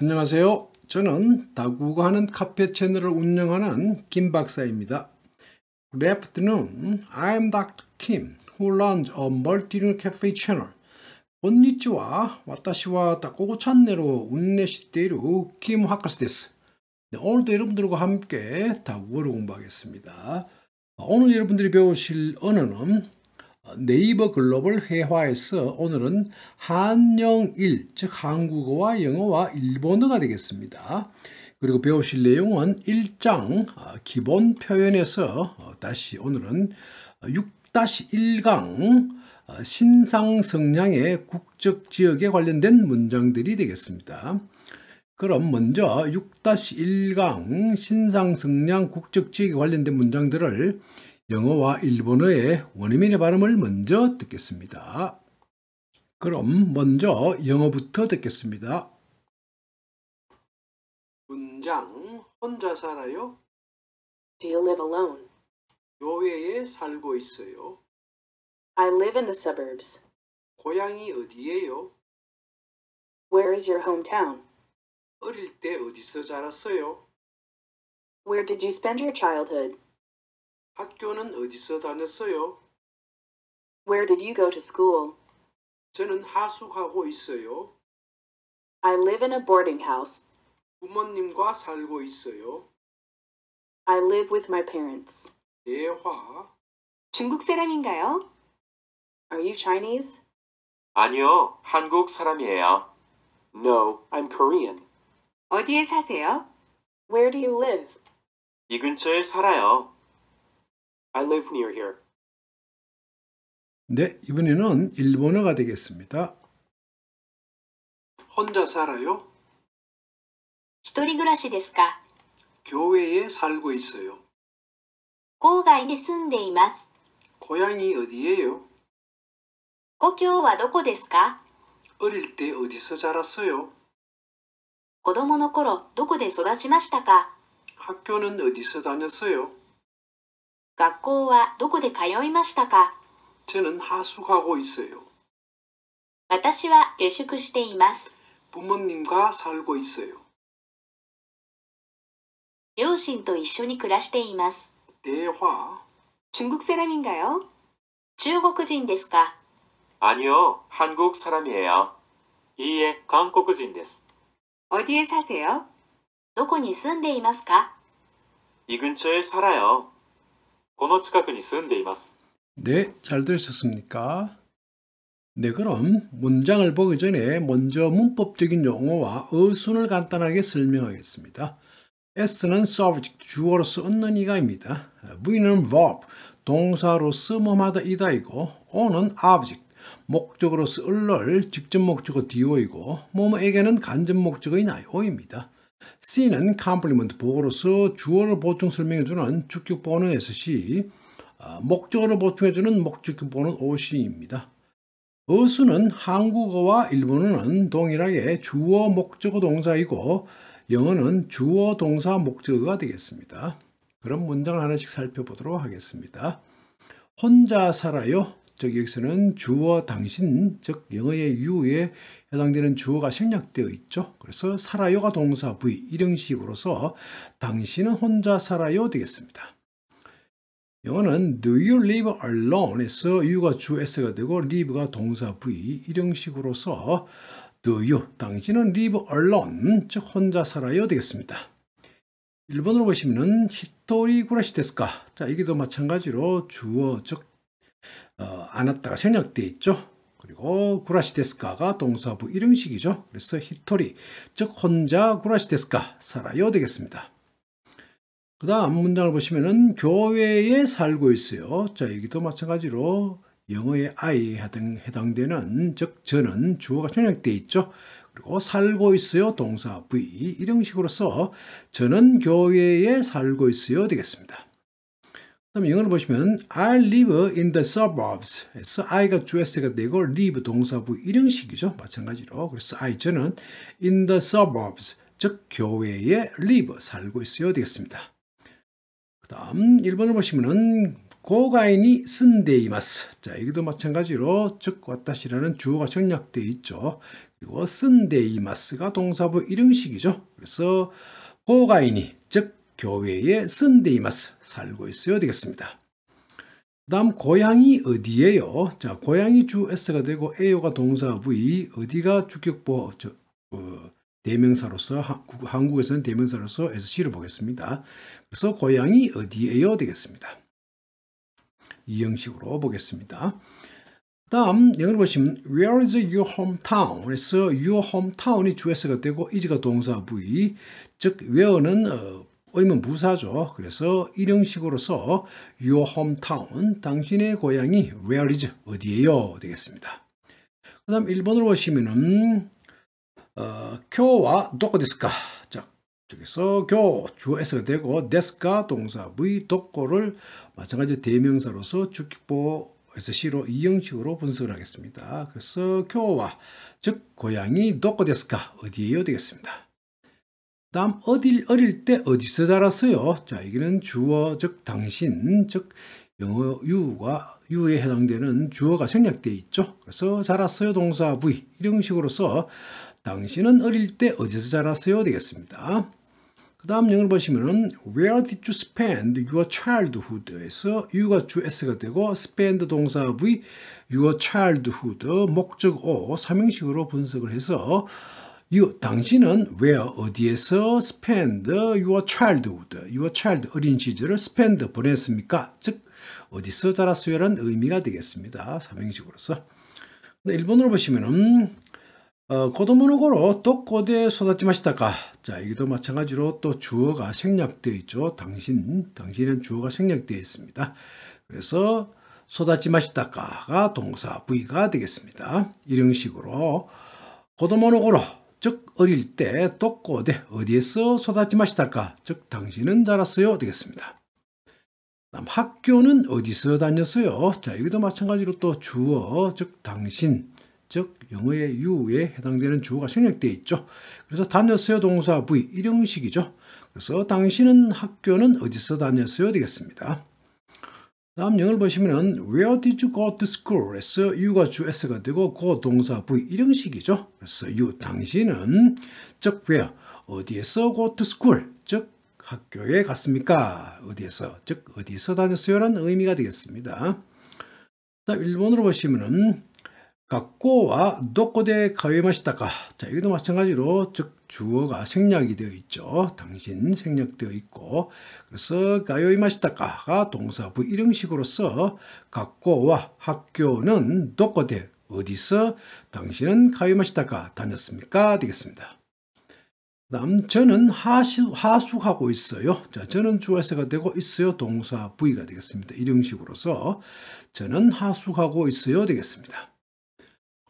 안녕하세요. 저는 다국어하는 카페 채널을 운영하는 김 박사입니다. Good afternoon. I'm Dr. Kim, who runs a multilingual cafe channel. こん와ちは私は다국어チャン 운내시대로 김 학과스 데스. 네, 오늘도 여러분들과 함께 다국어를 공부하겠습니다. 어, 오늘 여러분들이 배우실 언어는 네이버 글로벌 회화에서 오늘은 한영일, 즉 한국어와 영어와 일본어가 되겠습니다. 그리고 배우실 내용은 1장 아, 기본 표현에서 어, 다시 오늘은 6-1강 어, 신상 성향의 국적 지역에 관련된 문장들이 되겠습니다. 그럼 먼저 6-1강 신상 성향 국적 지역에 관련된 문장들을 영어와 일본어의 원어민의 발음을 먼저 듣겠습니다. 그럼 먼저 영어부터 듣겠습니다. 문장 혼자 살아요? Do you live alone? 교외에 살고 있어요. I live in the suburbs. 고향이 어디예요? Where is your hometown? 어릴 때 어디서 자랐어요? Where did you spend your childhood? 학교는 어디서 다녔어요? Where did you go to school? 저는 하숙하고 있어요. I live in a boarding house. 부모님과 살고 있어요. I live with my parents. 대화. 중국 사람인가요? Are you Chinese? 아니요, 한국 사람이에요. No, I'm Korean. 어디에 사세요? Where do you live? 이 근처에 살아요. I live near here. 네이번에는일본어가되겠습니다혼자살아요一人暮らしですか교회에살고있어요郊外に住んでいます。고향이어디예요故郷はどこですか어릴때어디서자랐어요子供の頃、どこで育ちましたか학교는어디서다녔어요学校はどこで通いましたか私は下宿しています。両親と一緒に暮らしています。中国사람인가요中国人ですか아니요한국사람이에요いいえ、韓国人です。어디에사세요どこに住んでいますか이근처에살아요 네, 잘 들으셨습니까? 네, 그럼 문장을 보기 전에 먼저 문법적인 용어와 어순을 간단하게 설명하겠습니다. S는 subject, 주어로서 얻는 이가입니다. V는 verb, 동사로서 뭐마다 이다이고 O는 object, 목적으로서 을를 직접 목적어 DO이고 뭐뭐에게는 간접 목적어인 IO입니다. C는 컴플리먼트 보어로서 주어를 보충 설명해주는 주격 번호 SC, 어, 목적어를 보충해주는 목적격 번호 OC입니다. 어수는 한국어와 일본어는 동일하게 주어 목적어 동사이고 영어는 주어 동사 목적어가 되겠습니다. 그럼 문장을 하나씩 살펴보도록 하겠습니다. 혼자 살아요. 저기 여기서는 주어 당신 즉 영어의 유에 해당되는 주어가 생략되어 있죠. 그래서 살아요가 동사 부위 일형식으로서 당신은 혼자 살아요 되겠습니다. 영어는 do you live alone에서 you가 주 s가 되고 live가 동사 부위 일형식으로서 do you 당신은 live alone 즉 혼자 살아요 되겠습니다. 1번으로보시면 히토리 구라시 데스까 자여기도 마찬가지로 주어 즉 어, 아나타가 생략돼 있죠. 그리고 구라시데스카가 동사부 이름식이죠 그래서 히토리, 즉 혼자 구라시데스카 살아요 되겠습니다. 그 다음 문장을 보시면은 교회에 살고 있어요. 자 여기도 마찬가지로 영어의 I 해당, 해당되는 즉 저는 주어가 생략돼 있죠. 그리고 살고 있어요 동사 V 이런 식으로서 저는 교회에 살고 있어요 되겠습니다. 다음 영어로 보시면 I live in the suburbs. 그래서 I가 주어스가 되고 live 동사부 일형식이죠. 마찬가지로. 그래서 I 저는 in the suburbs 즉 교외에 live 살고 있어요 되겠습니다. 그 다음 1번을 보시면은 고가인이 쓴데이마스 자 여기도 마찬가지로 즉 왔다시라는 주어가 정략되어 있죠 그리고 쓴데이마스가 동사부 일형식이죠 그래서 고가인이 즉 교회에 쓴데이마스 살고 있어야 되겠습니다. 다음 고향이 어디예요? 자, 고향이 주 s가 되고 에요가 동사 v 어디가 주격보 저, 어, 대명사로서 한국에서는 대명사로서 sc로 보겠습니다. 그래서 고향이 어디예요? 되겠습니다. 이 형식으로 보겠습니다. 다음 여기 보시면 Where is your hometown? 그래서 your hometown이 주 s가 되고 is가 동사 v 즉 where는 어, 의문 부사죠. 그래서 일용식으로서 your hometown, 당신의 고향이 where is, 어디예요? 되겠습니다. 그 다음 1번으로 보시면은 어, 교와 도코데스까 자, 여기서 교, 주어 S가 되고 데스까 동사 V 도코를 마찬가지 대명사로서 주격보 에서시로 이형식으로 분석을 하겠습니다. 그래서 교와 즉 고향이 도코데스까 어디예요? 되겠습니다. 다음 어딜 어릴 때 어디서 자랐어요? 자 여기는 주어 즉 당신 즉 영어 유가 유에 해당되는 주어가 생략되어 있죠. 그래서 자랐어요 동사 부 이런 식으로 서 당신은 어릴 때 어디서 자랐어요 되겠습니다. 그 다음 영어를 보시면 Where did you spend your childhood에서 u 가주 s가 되고 spend 동사 부 your childhood 목적어 삼형식으로 분석을 해서 You, 당신은 where 어디에서 spend your childhood, your child 어린 시절을 spend 보냈습니까? 즉 어디서 자랐어요라는 의미가 되겠습니다. 삼행식으로서. 일본으로 보시면은 어, 고도모노고로 또 고대 쏟았지마시다가 자 여기도 마찬가지로 또 주어가 생략되어 있죠. 당신 당신은 주어가 생략되어 있습니다. 그래서 쏟았지마시다가가 동사 부위가 되겠습니다. 이런 식으로 고도모노고로 즉 어릴 때 독고대 어디에서 쏟아지마시다가즉 당신은 자랐어요 되겠습니다. 다음 학교는 어디서 다녔어요? 자 여기도 마찬가지로 또 주어 즉 당신 즉 영어의 유에 해당되는 주어가 생략되어 있죠. 그래서 다녔어요 동사 부의 일형식이죠. 그래서 당신은 학교는 어디서 다녔어요 되겠습니다. 다음 영어를 보시면은 Where did you go to school? 에서 y u 가주 s가 되고 고 동사 부위 일형식이죠. 그래서 y u 당신은 즉 where 어디에서 go to school 즉 학교에 갔습니까? 어디에서 즉 어디에서 다녔어요라는 의미가 되겠습니다. 다음 일본으로 보시면은 각고와 도코데 가위마시다가자 여기도 마찬가지로 즉 주어가 생략이 되어 있죠. 당신 생략되어 있고 그래서 가요이마시다가가 동사 부이름식으로서 각고와 학교는 도코데 어디서 당신은 가요마시다가 다녔습니까? 되겠습니다. 남 저는 하수, 하수하고 있어요. 자, 저는 주어세가 되고 있어요. 동사 부위가 되겠습니다. 이름식으로서 저는 하숙하고 있어요. 되겠습니다.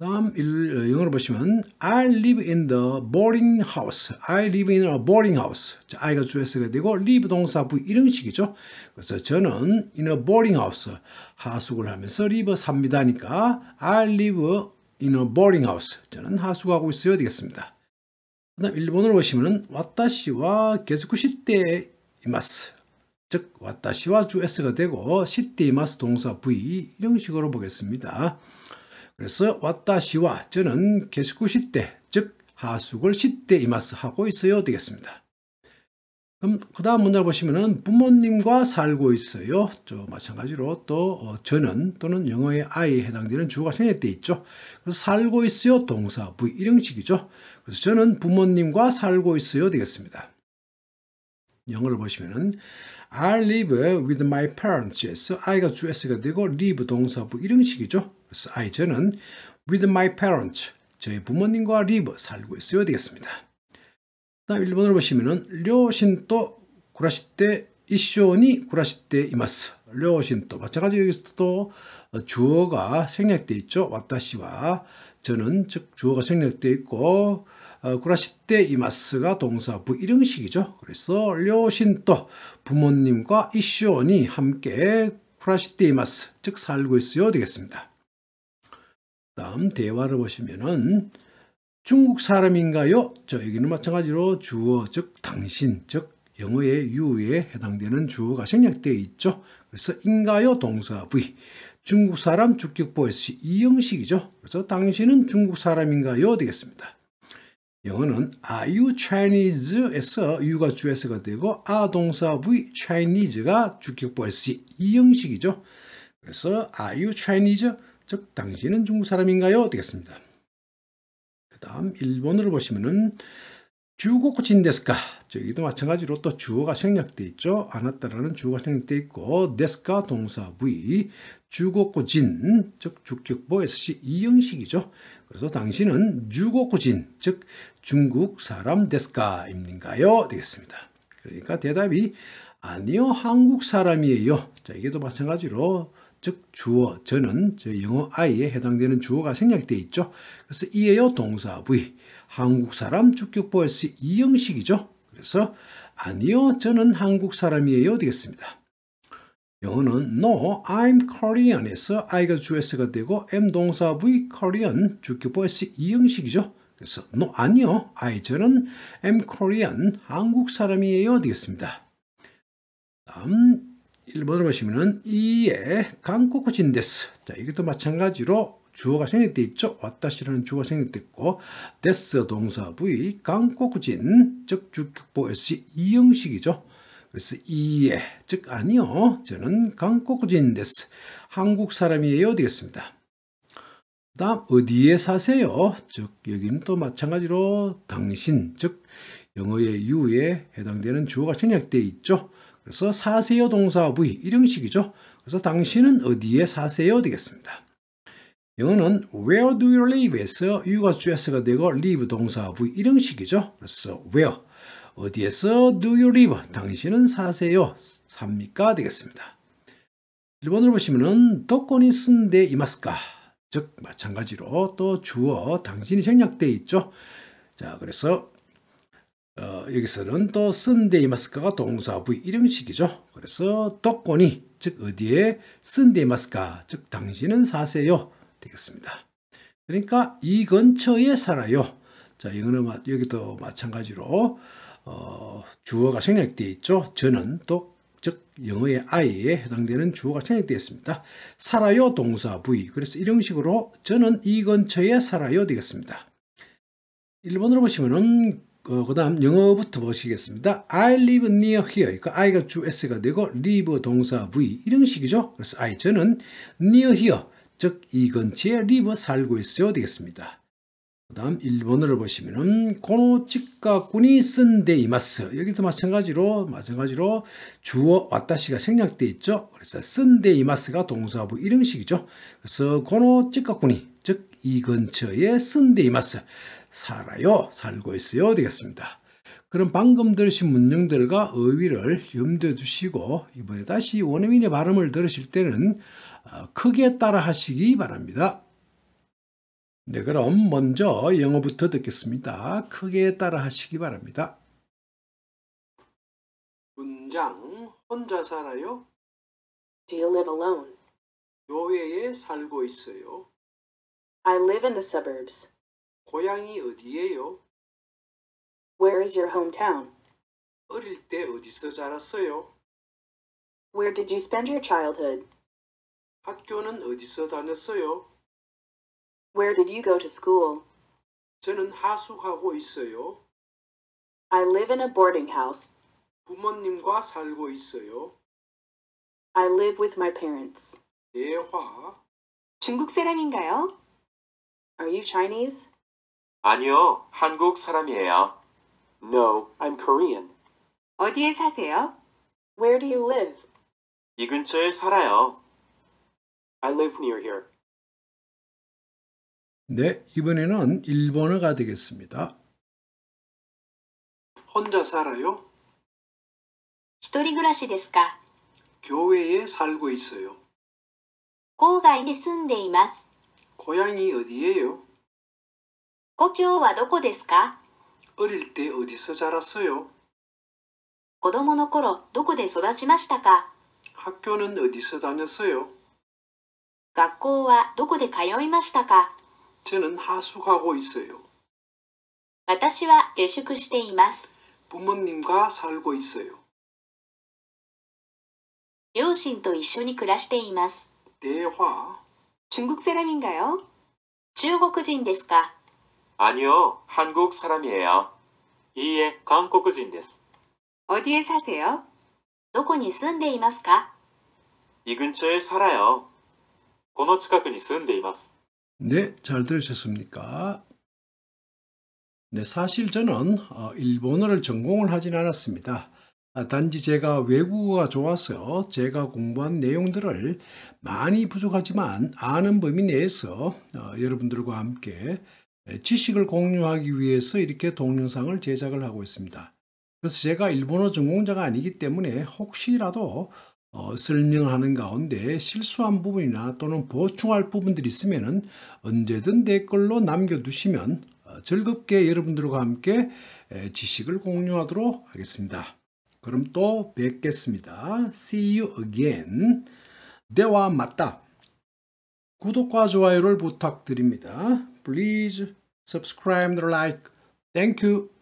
다음 일, 어, 영어로 보시면 I live in the boarding house. I live in a boarding house. 자, I가 주어가 되고 live 동사 부 일형식이죠. 그래서 저는 in a boarding house 하숙을 하면서 live 삽니다니까 I live in a boarding house. 저는 하숙하고 있어야 되겠습니다. 그다음 일본어로 보시면은 와시와 계속 시대 이마스. 즉 와타시와 주에스가 되고 시대 이마스 동사 부이 이런 식으로 보겠습니다. 그래서 왔다시와 저는 개수구 시대 즉 하숙을 시대 이마스 하고 있어요 되겠습니다. 그럼 그 다음 문장 보시면 부모님과 살고 있어요. 또 마찬가지로 또 어, 저는 또는 영어의 아에 해당되는 주어가 정해돼 있죠. 그래서 살고 있어요 동사 부 일형식이죠. 그래서 저는 부모님과 살고 있어요 되겠습니다. 영어를 보시면 I live with my parents. s 가주에가 되고 live 동사부 일형식이죠. 그래서 I, 저는 with my parents, 저희 부모님과 live, 살고 있어야 되겠습니다. 다음 1번을 보시면은, 료신또 구라시떼 이쇼니 구라시떼 이마스. 료신또 마찬가지 여기서도 주어가 생략되어 있죠. 와타시와 저는 즉 주어가 생략되어 있고 어, 구라시떼 이마스가 동사 부 이런 식이죠. 그래서 료신또 부모님과 이쇼니 함께 구라시떼 이마스 즉 살고 있어요 되겠습니다. 다음 대화를 보시면은 중국 사람인가요? 저 여기는 마찬가지로 주어, 즉 당신, 즉 영어의 유에 해당되는 주어가 생략되어 있죠. 그래서 인가요 동사 V. 중국 사람 주격보 S 이 형식이죠. 그래서 당신은 중국 사람인가요? 되겠습니다. 영어는 Are you Chinese에서 유가 주에서가 되고 아 동사 V Chinese가 주격보 S 이 형식이죠. 그래서 Are you Chinese? 즉 당신은 중국 사람인가요? 되겠습니다. 그 다음 1번으로 보시면은 주어고 친데스까 저기도 마찬가지로 또 주어가 생략돼 있죠. 안았다라는 주어가 생략돼 있고 데스까 동사 부 주고고진 즉 주격보 SC 이 형식이죠. 그래서 당신은 주고고진 즉 중국 사람 데스까입니까요? 되겠습니다. 그러니까 대답이 아니요 한국 사람이에요. 자 이게도 마찬가지로 즉 주어 저는 저 영어 I에 해당되는 주어가 생략되어 있죠. 그래서 이에요 동사 V 한국 사람 주격보에서 이 형식이죠. 그래서 아니요 저는 한국 사람이에요 되겠습니다. 영어는 No, I'm Korean에서 I가 주어가 되고 M 동사 V Korean 주격보에서 이 형식이죠. 그래서 No, 아니요 I 저는 M Korean 한국 사람이에요 되겠습니다. 다음 1번으로 보시면은 이에 한국진 데스. 자, 이것도 마찬가지로 주어가 생략돼 있죠. 왔다시라는 주어가 생략됐고 데스 동사 부위 한국진즉 주격보 s 이 형식이죠. 그래서 이에 즉 아니요. 저는 한국진 데스. 한국 사람이에요 되겠습니다. 다음 어디에 사세요? 즉 여기는 또 마찬가지로 당신 즉 영어의 유에 해당되는 주어가 생략돼 있죠. 그래서 사세요 동사 부 V 일형식이죠. 그래서 당신은 어디에 사세요 되겠습니다. 영어는 where do you live에서 you가 주어가 되고 live 동사 V 일형식이죠. 그래서 where 어디에서 do you live 당신은 사세요 삽니까 되겠습니다. 일본으로 보시면은 도코니 쓴데 이마스까 즉 마찬가지로 또 주어 당신이 생략돼 있죠. 자 그래서 여기서는 또 쓴데이마스카가 동사 부의 일형식이죠. 그래서 도코니 즉 어디에 쓴데이마스카 즉 당신은 사세요 되겠습니다. 그러니까 이 근처에 살아요. 자, 이거는 여기도 마찬가지로 어, 주어가 생략되어 있죠. 저는 또 즉 영어의 I에 해당되는 주어가 생략되어 있습니다. 살아요 동사 부위. 그래서 이런 식으로 저는 이 근처에 살아요 되겠습니다. 1번으로 보시면은 어, 그 다음 영어부터 보시겠습니다. I live near here. 그 I가 주 S가 되고 live 동사 V 이런 식이죠. 그래서 I 저는 near here 즉 이 근처에 live 살고 있어요 되겠습니다. 그 다음 일본어를 보시면은 고노치카군이 쓴데 이마스 여기도 마찬가지로 마찬가지로 주어 왔다시가 생략돼 있죠. 그래서 쓴데 이마스가 동사부 이런 식이죠. 그래서 고노치카군이 즉이 근처에 쓴데 이마스 살아요, 살고 있어요 되겠습니다. 그럼 방금 들으신 문장들과 어휘를 염두에 두시고 이번에 다시 원어민의 발음을 들으실 때는 어, 크게 따라 하시기 바랍니다. 네, 그럼 먼저 영어부터 듣겠습니다. 크게 따라 하시기 바랍니다. 문장 혼자 살아요? Do you live alone? 교외에 살고 있어요. I live in the suburbs. 고향이 어디예요? Where is your hometown? 어릴 때 어디서 자랐어요? Where did you spend your childhood? 학교는 어디서 다녔어요? Where did you go to school? 저는 하숙하고 있어요. I live in a boarding house. 부모님과 살고 있어요. I live with my parents. 대화. 중국 사람인가요? Are you Chinese? 아니요, 한국 사람이에요. No, I'm Korean. 어디에 사세요? Where do you live? 이 근처에 살아요. I live near here. 네, 이번에는 일본어가 되겠습니다. 혼자 살아요? 一人暮らしですか? 교회에 살고 있어요. 郊外に住んでいます. 고향이 어디예요? 故郷はどこですかお어릴때어じ서자랐어요子供の頃どこで育ちましたか학교는어디서다녔어요学校はどこで通いましたか저는하숙하고있어요私は下宿しています부모님과살고있어요両親と一緒に暮らしています대화中国사람인가요中国人ですか 아니요, 한국 사람이에요. 이에 한국人です. 어디에 사세요? どこに住んでいますか?이 근처에 살아요. この近くに住んでいます. 네, 잘 들으셨습니까? 네, 사실 저는 어, 일본어를 전공을 하진 않았습니다. 아, 단지 제가 외국어가 좋아서 제가 공부한 내용들을 많이 부족하지만 아는 범위 내에서 어, 여러분들과 함께 예, 지식을 공유하기 위해서 이렇게 동영상을 제작을 하고 있습니다. 그래서 제가 일본어 전공자가 아니기 때문에 혹시라도 어, 설명하는 가운데 실수한 부분이나 또는 보충할 부분들이 있으면 언제든 댓글로 남겨두시면 어, 즐겁게 여러분들과 함께 지식을 공유하도록 하겠습니다. 그럼 또 뵙겠습니다. See you again. 대화 맞다. 구독과 좋아요를 부탁드립니다. please subscribe and like thank you